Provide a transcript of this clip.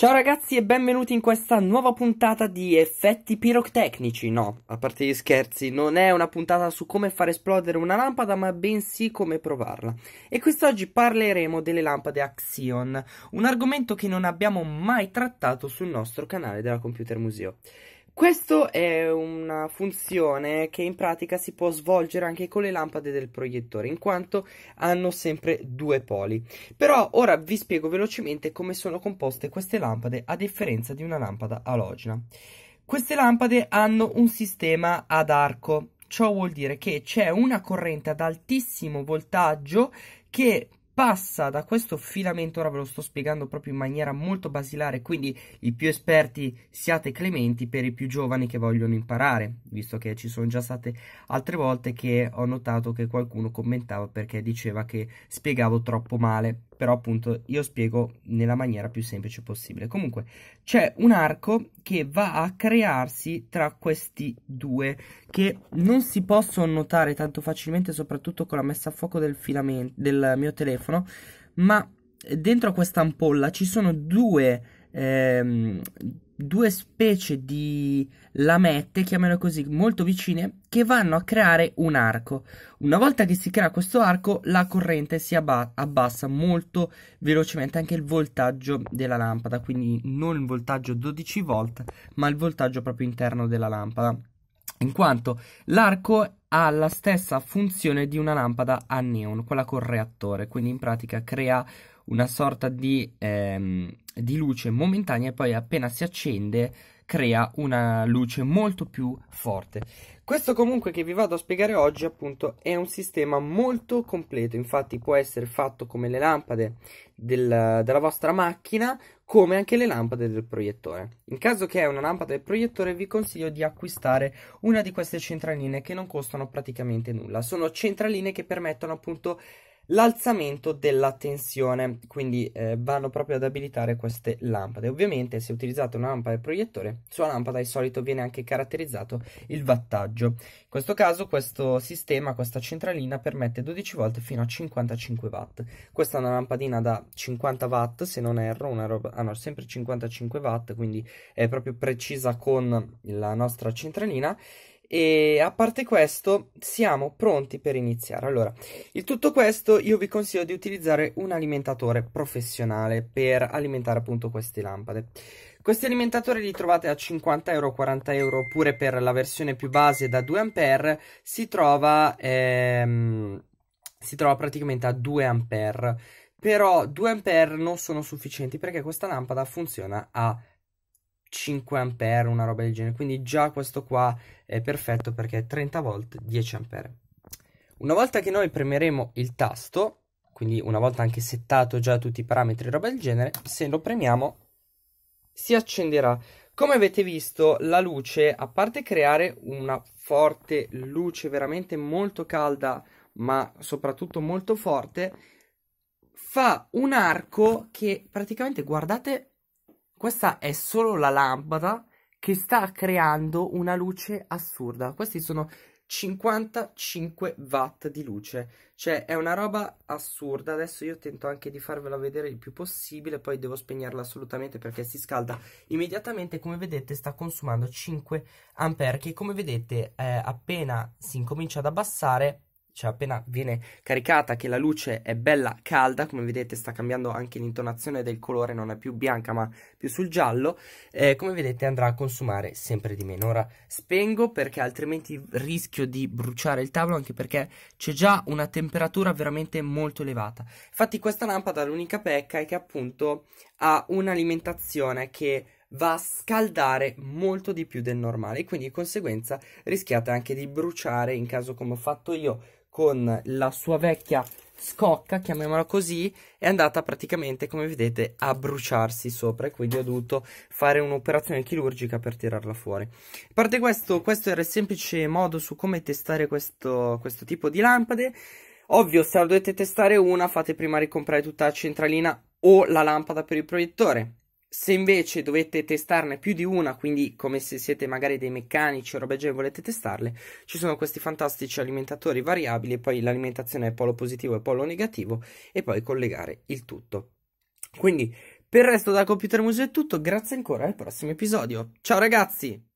Ciao ragazzi e benvenuti in questa nuova puntata di effetti pirotecnici. No, a parte gli scherzi, non è una puntata su come far esplodere una lampada, ma bensì come provarla. E quest'oggi parleremo delle lampade Axion, un argomento che non abbiamo mai trattato sul nostro canale della Computer Museo. Questa è una funzione che in pratica si può svolgere anche con le lampade del proiettore, in quanto hanno sempre due poli. Però ora vi spiego velocemente come sono composte queste lampade a differenza di una lampada alogena. Queste lampade hanno un sistema ad arco, ciò vuol dire che c'è una corrente ad altissimo voltaggio che passa da questo filamento, ora ve lo sto spiegando proprio in maniera molto basilare, quindi i più esperti siate clementi per i più giovani che vogliono imparare, visto che ci sono già state altre volte che ho notato che qualcuno commentava perché diceva che spiegavo troppo male però appunto io spiego nella maniera più semplice possibile. Comunque c'è un arco che va a crearsi tra questi due che non si possono notare tanto facilmente soprattutto con la messa a fuoco del, del mio telefono, ma dentro questa ampolla ci sono due ehm, due specie di lamette, chiamiamole così, molto vicine, che vanno a creare un arco. Una volta che si crea questo arco, la corrente si abbassa molto velocemente anche il voltaggio della lampada, quindi non il voltaggio 12 volt, ma il voltaggio proprio interno della lampada, in quanto l'arco ha la stessa funzione di una lampada a neon, quella con reattore, quindi in pratica crea una sorta di, ehm, di luce momentanea e poi appena si accende crea una luce molto più forte. Questo comunque che vi vado a spiegare oggi appunto è un sistema molto completo, infatti può essere fatto come le lampade del, della vostra macchina, come anche le lampade del proiettore. In caso che è una lampada del proiettore vi consiglio di acquistare una di queste centraline che non costano praticamente nulla, sono centraline che permettono appunto l'alzamento della tensione, quindi eh, vanno proprio ad abilitare queste lampade. Ovviamente se utilizzate una lampada e proiettore, sulla lampada di solito viene anche caratterizzato il wattaggio. In questo caso questo sistema, questa centralina permette 12 volt fino a 55 watt. Questa è una lampadina da 50 watt, se non erro, una roba, ah no, sempre 55 watt, quindi è proprio precisa con la nostra centralina e a parte questo, siamo pronti per iniziare. Allora, il tutto questo io vi consiglio di utilizzare un alimentatore professionale per alimentare appunto queste lampade. Questi alimentatori li trovate a 50 euro, 40 euro, oppure per la versione più base da 2 ampere si trova, ehm, si trova praticamente a 2 ampere. Però 2 ampere non sono sufficienti perché questa lampada funziona a 5 ampere, una roba del genere. Quindi già questo qua è perfetto perché è 30 volt, 10 ampere. Una volta che noi premeremo il tasto, quindi una volta anche settato già tutti i parametri, roba del genere, se lo premiamo si accenderà. Come avete visto, la luce, a parte creare una forte luce veramente molto calda, ma soprattutto molto forte, fa un arco che praticamente, guardate questa è solo la lampada che sta creando una luce assurda. Questi sono 55 watt di luce. Cioè, è una roba assurda. Adesso io tento anche di farvela vedere il più possibile, poi devo spegnerla assolutamente perché si scalda immediatamente. Come vedete sta consumando 5 ampere che come vedete eh, appena si incomincia ad abbassare cioè appena viene caricata che la luce è bella calda, come vedete sta cambiando anche l'intonazione del colore, non è più bianca ma più sul giallo, eh, come vedete andrà a consumare sempre di meno. Ora spengo perché altrimenti rischio di bruciare il tavolo anche perché c'è già una temperatura veramente molto elevata. Infatti questa lampada l'unica pecca è che appunto ha un'alimentazione che va a scaldare molto di più del normale e quindi di conseguenza rischiate anche di bruciare in caso come ho fatto io con la sua vecchia scocca, chiamiamola così, è andata praticamente, come vedete, a bruciarsi sopra e quindi ho dovuto fare un'operazione chirurgica per tirarla fuori. A parte questo, questo era il semplice modo su come testare questo, questo tipo di lampade. Ovvio, se la dovete testare una, fate prima ricomprare tutta la centralina o la lampada per il proiettore. Se invece dovete testarne più di una, quindi come se siete magari dei meccanici o roba del genere volete testarle, ci sono questi fantastici alimentatori variabili e poi l'alimentazione è polo positivo e polo negativo e poi collegare il tutto. Quindi per il resto da Computer Museum è tutto, grazie ancora al prossimo episodio. Ciao ragazzi!